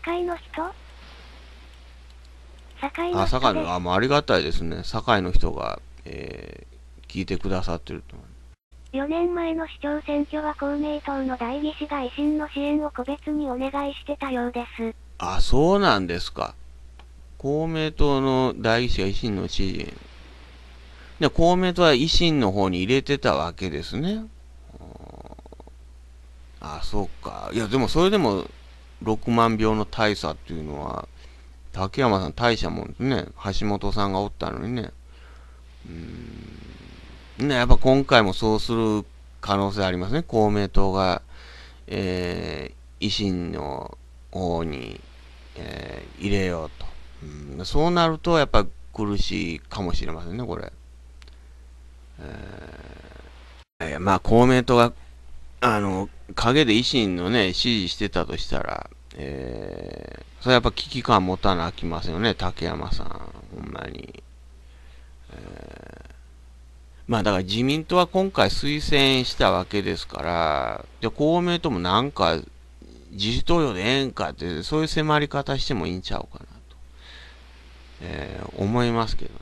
堺の人堺の人あ、堺の、あ、もうありがたいですね。堺の人が、えー、聞いてくださってると思う。4年前の市長選挙は公明党の代議士が維新の支援を個別にお願いしてたようです。あ、そうなんですか。公明党の代議士が維新の支援。で、公明党は維新の方に入れてたわけですね。あ、そっか。いや、でもそれでも6万票の大差っていうのは、竹山さん大したもんね。橋本さんがおったのにね。うん。ね、やっぱ今回もそうする可能性ありますね。公明党が、えー、維新の方に、えー、入れようと。うん、そうなると、やっぱ苦しいかもしれませんね、これ。えー、まあ、公明党が、あの、陰で維新のね、支持してたとしたら、えー、それやっぱ危機感持たなあきませんよね、竹山さん。ほんまに。えー、まあだから自民党は今回推薦したわけですから、で公明党もなんか自主投票でええんかって、そういう迫り方してもいいんちゃうかなと、えー、思いますけどね。